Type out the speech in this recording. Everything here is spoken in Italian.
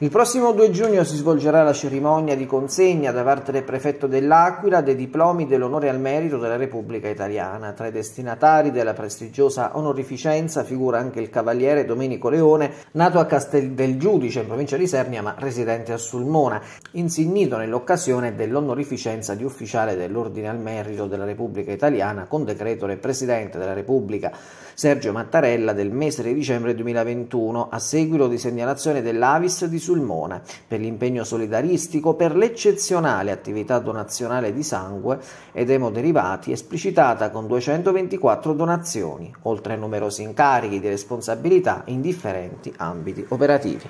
Il prossimo 2 giugno si svolgerà la cerimonia di consegna da parte del prefetto dell'Aquila dei diplomi dell'onore al merito della Repubblica Italiana. Tra i destinatari della prestigiosa onorificenza figura anche il cavaliere Domenico Leone, nato a Castel del Giudice in provincia di Sernia ma residente a Sulmona, insignito nell'occasione dell'onorificenza di ufficiale dell'ordine al merito della Repubblica Italiana con decreto del Presidente della Repubblica Sergio Mattarella del mese di dicembre 2021 a seguito di segnalazione dell'Avis di Sulmona, per l'impegno solidaristico, per l'eccezionale attività donazionale di sangue ed emoderivati esplicitata con 224 donazioni, oltre a numerosi incarichi di responsabilità in differenti ambiti operativi.